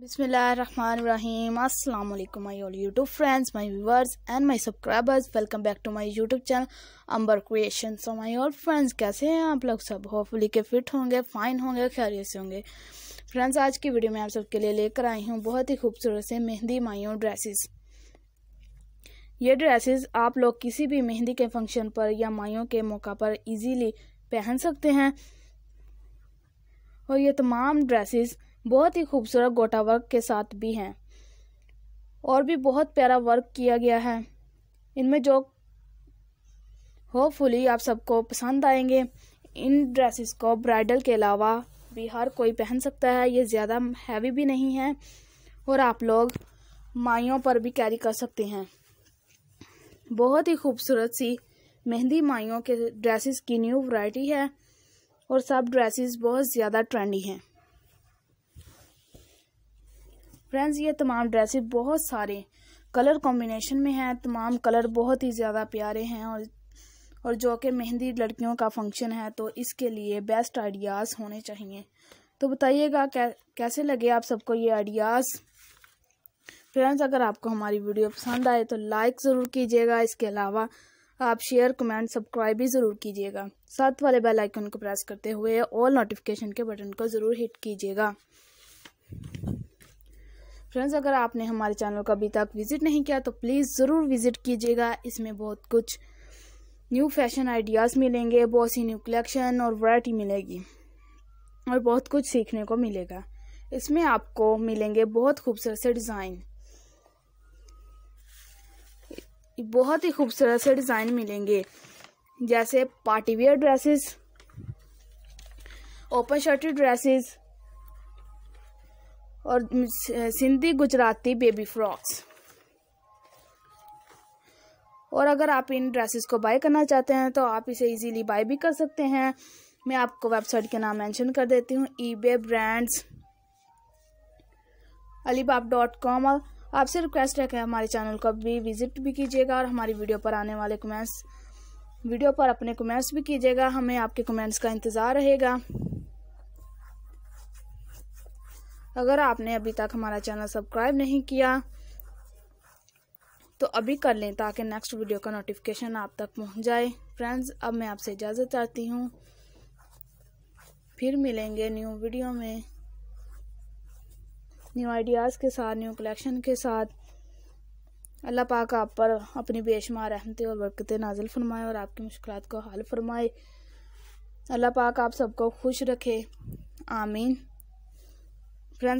बिसमीम अस्सलाम वालेकुम my all YouTube friends my viewers and my subscribers welcome back to my YouTube channel Ambar creation so my all friends कैसे हैं आप लोग सब होपफुली के फिट होंगे फाइन होंगे खैरियत से होंगे फ्रेंड्स आज की वीडियो में आप सबके लिए लेकर आई हूँ बहुत ही खूबसूरत से मेहंदी माइयों ड्रेसेस ये ड्रेसेस आप लोग किसी भी मेहंदी के फंक्शन पर या माइयों के मौका पर ईजीली पहन सकते हैं और ये तमाम ड्रेसेस बहुत ही खूबसूरत गोटा वर्क के साथ भी हैं और भी बहुत प्यारा वर्क किया गया है इनमें जो होपफुली आप सबको पसंद आएंगे इन ड्रेसेस को ब्राइडल के अलावा भी हर कोई पहन सकता है ये ज़्यादा हैवी भी नहीं है और आप लोग माइयों पर भी कैरी कर सकते हैं बहुत ही खूबसूरत सी मेहंदी माइयों के ड्रेसेस की न्यू वैरायटी है और सब ड्रेसेस बहुत ज़्यादा ट्रेंडी हैं फ्रेंड्स ये तमाम ड्रेसेस बहुत सारे कलर कॉम्बिनेशन में हैं तमाम कलर बहुत ही ज़्यादा प्यारे हैं और और जो कि मेहंदी लड़कियों का फंक्शन है तो इसके लिए बेस्ट आइडियाज़ होने चाहिए तो बताइएगा कै, कैसे लगे आप सबको ये आइडियाज़ फ्रेंड्स अगर आपको हमारी वीडियो पसंद आए तो लाइक ज़रूर कीजिएगा इसके अलावा आप शेयर कमेंट सब्सक्राइब भी ज़रूर कीजिएगा साथ वाले बेल आइकन को प्रेस करते हुए ऑल नोटिफिकेशन के बटन को ज़रूर हिट कीजिएगा फ्रेंड्स अगर आपने हमारे चैनल को अभी तक विज़िट नहीं किया तो प्लीज़ ज़रूर विज़िट कीजिएगा इसमें बहुत कुछ न्यू फैशन आइडियाज़ मिलेंगे बहुत सी न्यू कलेक्शन और वैरायटी मिलेगी और बहुत कुछ सीखने को मिलेगा इसमें आपको मिलेंगे बहुत खूबसूरत से डिज़ाइन बहुत ही खूबसूरत से डिज़ाइन मिलेंगे जैसे partywear dresses open shirted dresses और सिंधी गुजराती बेबी फ्रॉक्स और अगर आप इन ड्रेसेस को बाय करना चाहते हैं तो आप इसे इजीली बाय भी कर सकते हैं मैं आपको वेबसाइट के नाम मेंशन कर देती हूँ eBay brands Alibaba dot com और आपसे रिक्वेस्ट है कि हमारे चैनल को भी विजिट भी कीजिएगा और हमारी वीडियो पर आने वाले कमेंट्स वीडियो पर अपने कमेंट्स भी कीजिएगा हमें आपके कमेंट्स का इंतज़ार रहेगा अगर आपने अभी तक हमारा चैनल सब्सक्राइब नहीं किया तो अभी कर लें ताकि नेक्स्ट वीडियो का नोटिफिकेशन आप तक पहुंच जाए फ्रेंड्स अब मैं आपसे इजाज़त चाहती हूँ फिर मिलेंगे न्यू वीडियो में न्यू आइडियाज़ के साथ न्यू कलेक्शन के साथ अल्लाह पाक आप पर अपनी बेशुमार रहमतें और बरकतें नाजिल फरमाए और आपकी मुश्किल को हल फरमाए अल्लाह पाक आप सबको खुश रखे आमीन friends